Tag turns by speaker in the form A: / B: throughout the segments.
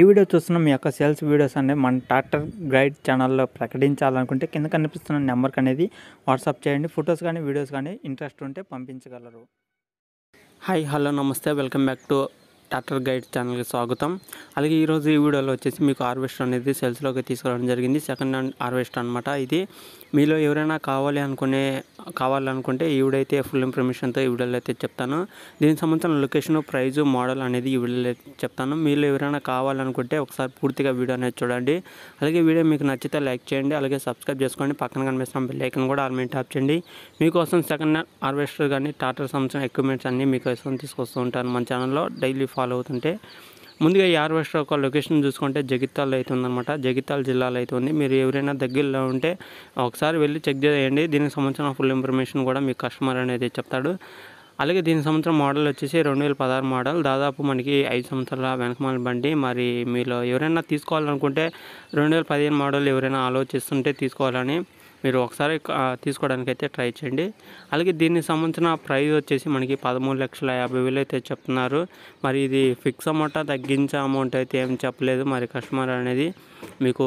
A: ఈ వీడియో చూస్తున్న మీ యొక్క సేల్స్ వీడియోస్ అనేవి మన ట్రాక్టర్ గైడ్ ఛానల్లో ప్రకటించాలనుకుంటే కింద కనిపిస్తున్న నెంబర్కి అనేది వాట్సాప్ చేయండి ఫొటోస్ కానీ వీడియోస్ కానీ ఇంట్రెస్ట్ ఉంటే పంపించగలరు హాయ్ హలో నమస్తే welcome back to tractor guide ఛానల్కి స్వాగతం అలాగే ఈరోజు ఈ వీడియోలో వచ్చేసి మీకు హార్వెస్టర్ అనేది సెల్స్లోకి తీసుకురావడం జరిగింది సెకండ్ హ్యాండ్ హార్వెస్టర్ అనమాట ఇది మీలో ఎవరైనా కావాలి అనుకునే కావాలనుకుంటే ఈవిడైతే ఫుల్ ఇన్ఫర్మేషన్తో ఈ వీడియోలో అయితే చెప్తాను దీనికి సంబంధించిన లొకేషన్ ప్రైజు మోడల్ అనేది ఈ వీడియోలో చెప్తాను మీలో ఎవరైనా కావాలనుకుంటే ఒకసారి పూర్తిగా వీడియో అనేది చూడండి అలాగే వీడియో మీకు నచ్చితే లైక్ చేయండి అలాగే సబ్స్క్రైబ్ చేసుకోండి పక్కన కనిపిస్తున్న బెల్ ఐకన్ కూడా ఆల్మెంట్ ట్యాప్ చేయండి మీకోసం సెకండ్ హ్యాండ్ హార్వెస్టర్ కానీ టాటర్ సంబంధించిన ఎక్విప్మెంట్స్ అన్నీ మీకోసం తీసుకొస్తూ ఉంటాను మన ఛానల్లో డైలీ ఫాలో అవుతుంటే ముందుగా ఈ హార్వెస్టర్ ఒక లొకేషన్ చూసుకుంటే జగిత్యాలలో అయితే ఉందన్నమాట జగిత్యాల జిల్లాలో అయితే ఉంది మీరు ఎవరైనా దగ్గరలో ఉంటే ఒకసారి వెళ్ళి చెక్ చేయండి దీనికి సంబంధించిన ఫుల్ ఇన్ఫర్మేషన్ కూడా మీ కస్టమర్ అనేది చెప్తాడు అలాగే దీని సంవత్సరం మోడల్ వచ్చేసి రెండు వేల పదహారు మోడల్ దాదాపు మనకి ఐదు సంవత్సరాల వెనకమాల బండి మరి మీలో ఎవరైనా తీసుకోవాలనుకుంటే రెండు వేల పదిహేను మోడల్ ఎవరైనా ఆలోచిస్తుంటే తీసుకోవాలని మీరు ఒకసారి తీసుకోవడానికి అయితే ట్రై చేయండి అలాగే దీనికి సంబంధించిన ప్రైస్ వచ్చేసి మనకి పదమూడు లక్షల యాభై వేలు అయితే చెప్తున్నారు మరి ఇది ఫిక్స్ అమౌంట్ తగ్గించే అమౌంట్ అయితే ఏం చెప్పలేదు మరి కస్టమర్ అనేది మీకు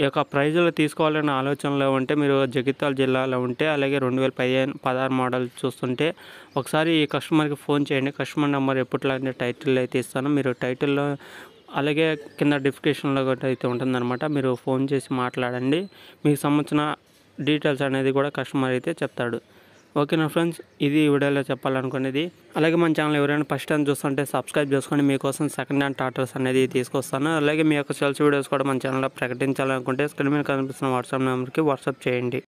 A: ఈ యొక్క ప్రైజులు తీసుకోవాలనే ఆలోచనలో ఉంటే మీరు జగిత్యాల జిల్లాలో ఉంటే అలాగే రెండు వేల పదిహేను పదహారు మోడల్ చూస్తుంటే ఒకసారి ఈ కస్టమర్కి ఫోన్ చేయండి కస్టమర్ నెంబర్ ఎప్పట్లాంటి టైటిల్ అయితే ఇస్తాను మీరు టైటిల్లో అలాగే కింద డిస్క్రిప్షన్లో కూడా అయితే ఉంటుందన్నమాట మీరు ఫోన్ చేసి మాట్లాడండి మీకు సంబంధించిన డీటెయిల్స్ అనేది కూడా కస్టమర్ అయితే చెప్తాడు ఓకేనా ఫ్రెండ్స్ ఇది వీడియోలో చెప్పాలనుకునేది అలాగే మన ఛానల్ ఎవరైనా ఫస్ట్ టైం చూస్తుంటే సబ్స్క్రైబ్ చేసుకొని మీకోసం సెకండ్ హ్యాండ్ టాటర్స్ అనేది తీసుకొస్తాను అలాగే మీ యొక్క సెల్స్ వీడియోస్ కూడా మన ఛానల్లో ప్రకటించాలనుకుంటే స్క్రీన్ మీద కనిపిస్తున్న వాట్సాప్ నెంబర్కి వాట్సాప్ చేయండి